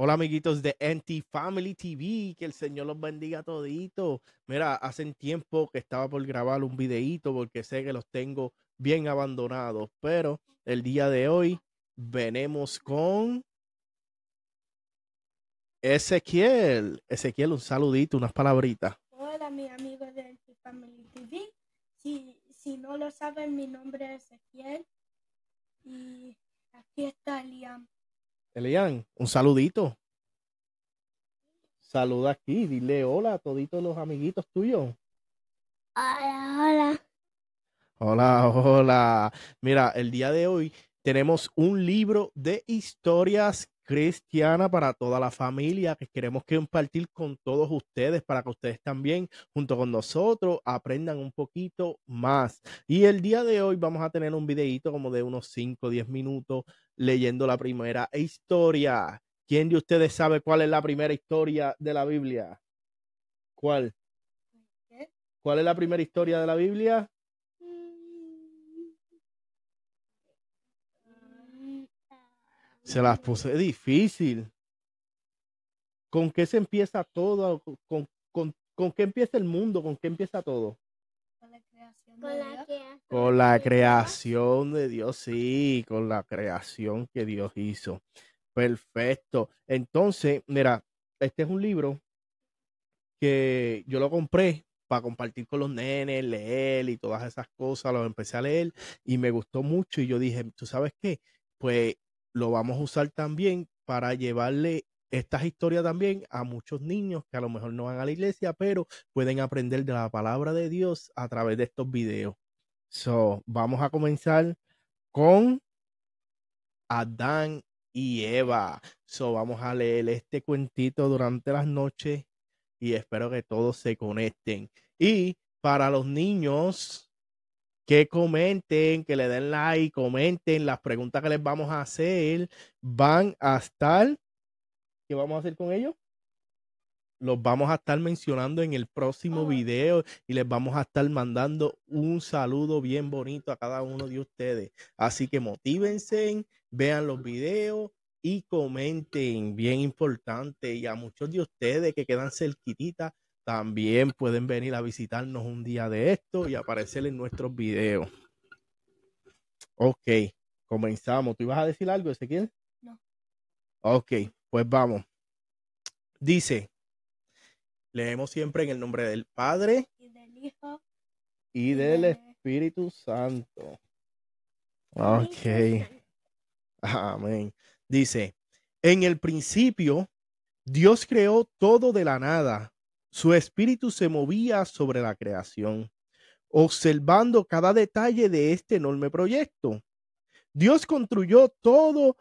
Hola amiguitos de Anti Family TV, que el Señor los bendiga todito. Mira, hace tiempo que estaba por grabar un videíto porque sé que los tengo bien abandonados, pero el día de hoy venimos con Ezequiel. Ezequiel, un saludito, unas palabritas. Hola mis amigos de NT Family TV. Si, si no lo saben, mi nombre es Ezequiel y aquí está Liam. Elian, un saludito. Saluda aquí, dile hola a toditos los amiguitos tuyos. Hola, hola. Hola, hola. Mira, el día de hoy tenemos un libro de historias cristiana para toda la familia que queremos compartir con todos ustedes para que ustedes también junto con nosotros aprendan un poquito más. Y el día de hoy vamos a tener un videito como de unos 5 o 10 minutos leyendo la primera historia. ¿Quién de ustedes sabe cuál es la primera historia de la Biblia? ¿Cuál? ¿Cuál es la primera historia de la Biblia? Se las puse difícil. ¿Con qué se empieza todo? ¿Con, con, qué empieza el mundo? ¿Con qué empieza todo? Con la creación de, Dios. Con la creación de Dios, sí, con la creación que Dios hizo. Perfecto. Entonces, mira, este es un libro que yo lo compré para compartir con los nenes, leer y todas esas cosas, los empecé a leer y me gustó mucho y yo dije, ¿tú sabes qué? Pues lo vamos a usar también para llevarle estas historias también a muchos niños que a lo mejor no van a la iglesia, pero pueden aprender de la palabra de Dios a través de estos videos. So, vamos a comenzar con Adán y Eva. So, vamos a leer este cuentito durante las noches y espero que todos se conecten. Y para los niños, que comenten, que le den like, comenten las preguntas que les vamos a hacer. Van a estar. ¿Qué vamos a hacer con ellos? Los vamos a estar mencionando en el próximo ah. video y les vamos a estar mandando un saludo bien bonito a cada uno de ustedes. Así que motívense, vean los videos y comenten, bien importante. Y a muchos de ustedes que quedan cerquititas, también pueden venir a visitarnos un día de esto y aparecer en nuestros videos. Ok, comenzamos. ¿Tú ibas a decir algo, Ezequiel? No. Ok, pues vamos. Dice, leemos siempre en el nombre del Padre y del Hijo y del Espíritu Santo. Ok. Amén. Dice, en el principio, Dios creó todo de la nada su espíritu se movía sobre la creación, observando cada detalle de este enorme proyecto. Dios construyó todo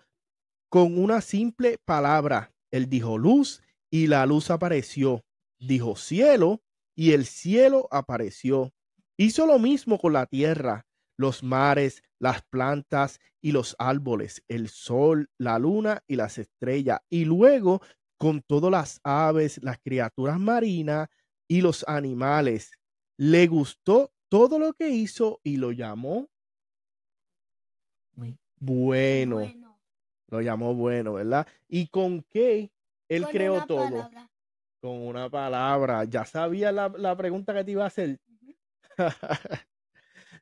con una simple palabra. Él dijo luz y la luz apareció. Dijo cielo y el cielo apareció. Hizo lo mismo con la tierra, los mares, las plantas y los árboles, el sol, la luna y las estrellas. Y luego con todas las aves, las criaturas marinas y los animales. Le gustó todo lo que hizo y lo llamó bueno. Lo llamó bueno, ¿verdad? ¿Y con qué él creó todo? Con una palabra. Ya sabía la, pregunta que te iba a hacer.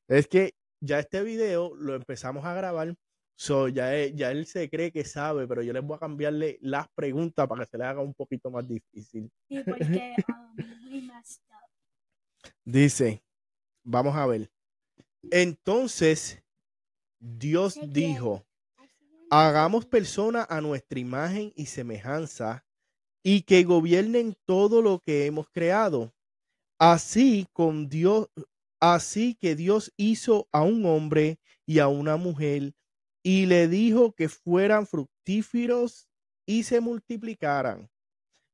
es que ya este video lo empezamos a grabar So, e, ya, él, se cree que sabe, pero yo les voy a cambiarle las preguntas para que se le haga un poquito más difícil. Ah, Dice, vamos a ver. Entonces, Dios dijo, hagamos persona a nuestra imagen y semejanza y que gobiernen todo lo que hemos creado. Así con Dios, así que Dios hizo a un hombre y a una mujer y le dijo que fueran fructíferos y se multiplicaran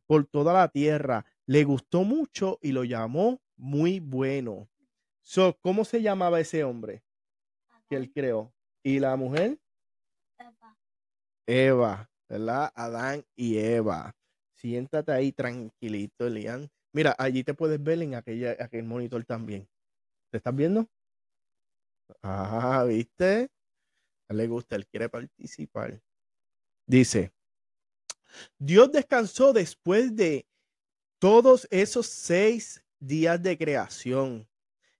por toda la tierra. Le gustó mucho y lo llamó muy bueno. So, ¿Cómo se llamaba ese hombre que él creó? ¿Y la mujer? Eva. Eva, ¿verdad? Adán y Eva. Siéntate ahí tranquilito, Elian. Mira, allí te puedes ver en aquella, aquel monitor también. ¿Te estás viendo? Ah, ¿viste? le gusta, él quiere participar. Dice, Dios descansó después de todos esos seis días de creación,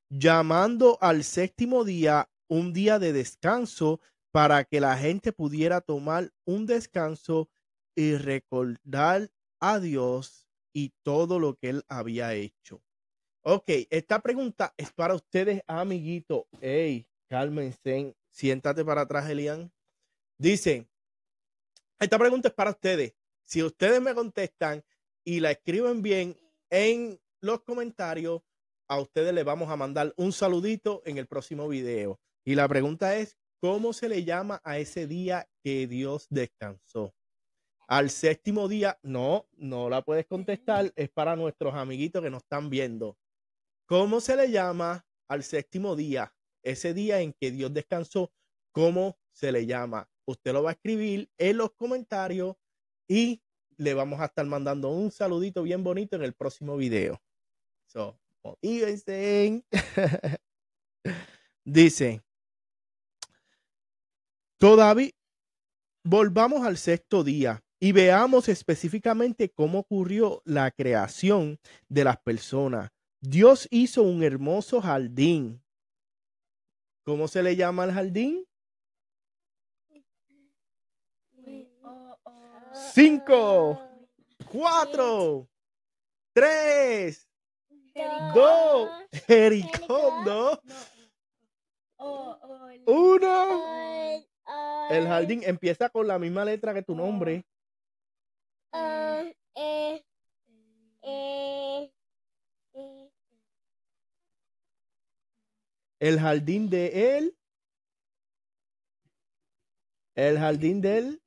llamando al séptimo día un día de descanso para que la gente pudiera tomar un descanso y recordar a Dios y todo lo que él había hecho. Ok, esta pregunta es para ustedes, amiguito Hey, cálmense, Siéntate para atrás, Elian. Dice, esta pregunta es para ustedes. Si ustedes me contestan y la escriben bien en los comentarios, a ustedes les vamos a mandar un saludito en el próximo video. Y la pregunta es, ¿cómo se le llama a ese día que Dios descansó? Al séptimo día, no, no la puedes contestar, es para nuestros amiguitos que nos están viendo. ¿Cómo se le llama al séptimo día? ese día en que Dios descansó, ¿cómo se le llama? Usted lo va a escribir en los comentarios y le vamos a estar mandando un saludito bien bonito en el próximo video. So, motívense. Dice, todavía volvamos al sexto día y veamos específicamente cómo ocurrió la creación de las personas. Dios hizo un hermoso jardín ¿Cómo se le llama al jardín? Cinco, cuatro, tres, dos, Jericondo, uno. El jardín empieza con la misma letra que tu nombre. eh, El jardín de él. El jardín del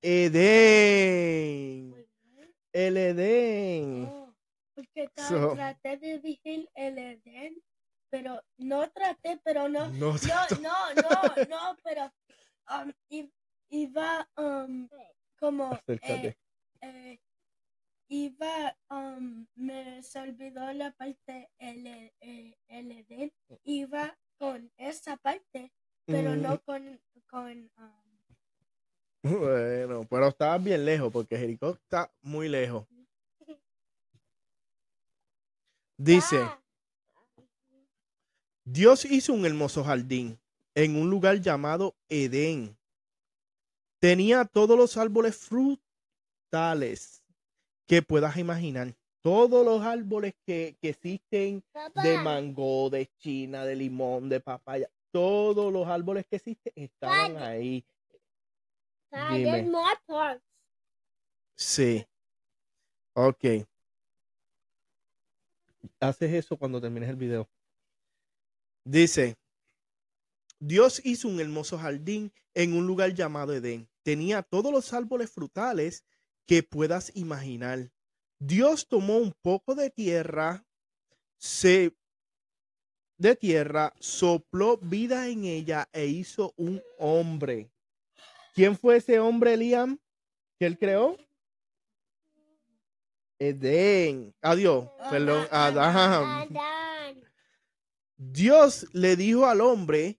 Edén. El Edén. porque oh, traté de decir el Edén, pero no traté, pero no. No, no, no, no, pero um, iba um, como iba, me se olvidó la parte El Edén eh, iba con esa parte, pero mm. no con... con Bueno, pero estaba bien lejos porque Jericó está muy lejos. Dice, ah. Dios hizo un hermoso jardín en un lugar llamado Edén. Tenía todos los árboles frutales que puedas imaginar. Todos los árboles que, que existen de mango, de china, de limón, de papaya, todos los árboles que existen están ahí. Ah, sí. Ok. Haces eso cuando termines el video. Dice, Dios hizo un hermoso jardín en un lugar llamado Edén. Tenía todos los árboles frutales que puedas imaginar. Dios tomó un poco de tierra, se de tierra, sopló vida en ella e hizo un hombre. ¿Quién fue ese hombre, Liam, que él creó? Edén. Adiós, perdón, Adán. Dios le dijo al hombre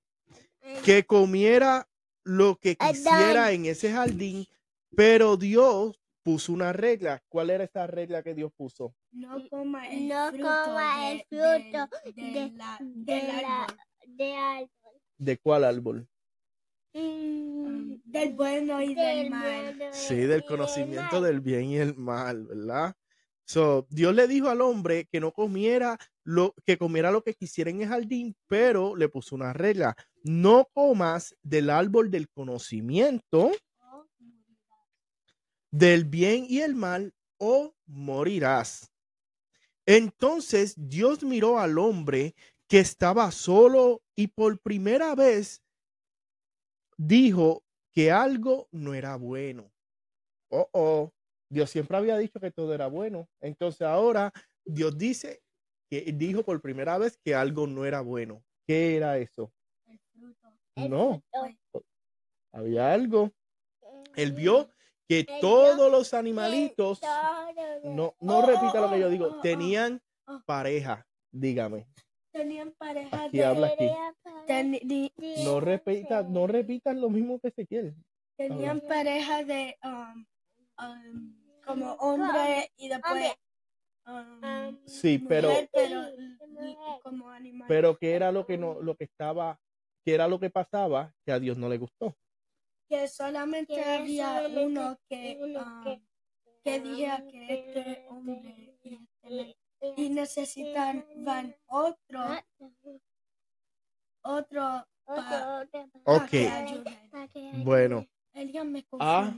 que comiera lo que quisiera en ese jardín, pero Dios puso una regla. ¿Cuál era esta regla que Dios puso? No coma el fruto, de, la, del árbol. ¿De cuál árbol? Mm, um, del bueno y del, mal. sí, del conocimiento del, bien y el mal, ¿verdad? So, Dios le dijo al hombre que no comiera lo que comiera lo que quisiera en el jardín, pero le puso una regla: no comas del árbol del conocimiento del bien y el mal, o morirás. Entonces Dios miró al hombre que estaba solo y por primera vez dijo que algo no era bueno. Oh, oh, Dios siempre había dicho que todo era bueno. Entonces ahora Dios dice que dijo por primera vez que algo no era bueno. ¿Qué era eso? no. Había algo. Él vio que todos los animalitos, no, no oh, repita lo que yo digo, oh, oh, tenían pareja, dígame. Tenían pareja. de habla aquí. no repita, no repitan lo mismo que quiere. Tenían pareja de um, um, como hombre y después um, sí, pero, pero como animal. Pero que era lo que no, lo que estaba, que era lo que pasaba que a Dios no le gustó que solamente había uno que, um, que que este hombre y este este necesitan este van necesitaban ah, otro otro okay. para bueno me ah,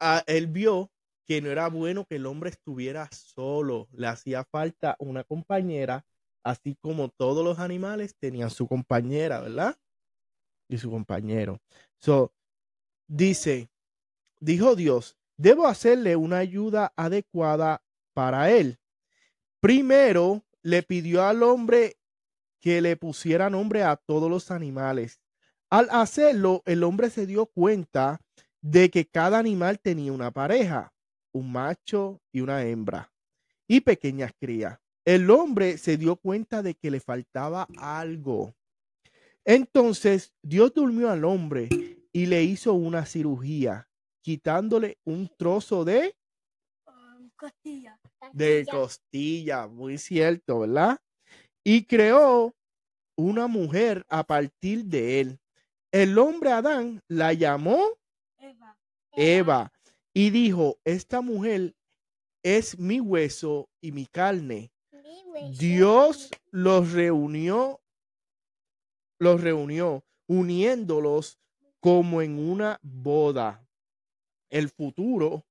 ah, él vio que no era bueno que el hombre estuviera solo le hacía falta una compañera así como todos los animales tenían su compañera verdad y su compañero. So, dice, dijo Dios, debo hacerle una ayuda adecuada para él. Primero le pidió al hombre que le pusiera nombre a todos los animales. Al hacerlo, el hombre se dio cuenta de que cada animal tenía una pareja, un macho y una hembra, y pequeñas crías. El hombre se dio cuenta de que le faltaba algo. Entonces Dios durmió al hombre y le hizo una cirugía, quitándole un trozo de um, costilla. De costilla, muy cierto, ¿verdad? Y creó una mujer a partir de él. El hombre Adán la llamó Eva. y dijo, esta mujer es mi hueso y mi carne. Dios los reunió los reunió, uniéndolos como en una boda. El futuro,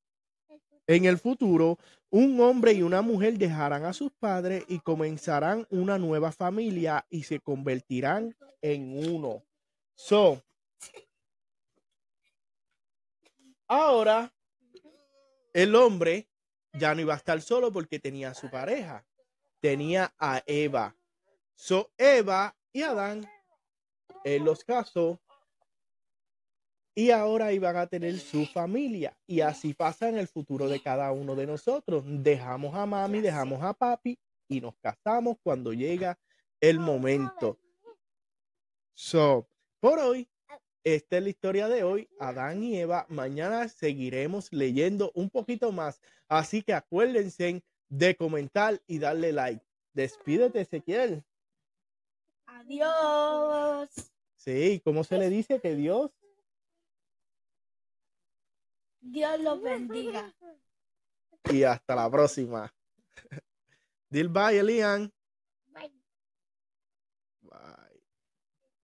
en el futuro, un hombre y una mujer dejarán a sus padres y comenzarán una nueva familia y se convertirán en uno. So, ahora el hombre ya no iba a estar solo porque tenía a su pareja, tenía a Eva. So, Eva y Adán eh, los casó y ahora iban a tener su familia. Y así pasa en el futuro de cada uno de nosotros. Dejamos a mami, dejamos a papi y nos casamos cuando llega el momento. So, por hoy, esta es la historia de hoy, Adán y Eva. Mañana seguiremos leyendo un poquito más. Así que acuérdense de comentar y darle like. Despídete, Ezequiel. Dios. Sí, ¿cómo se le dice que Dios? Dios los bendiga. Y hasta la próxima. Dil bye, Elian. Bye. Bye.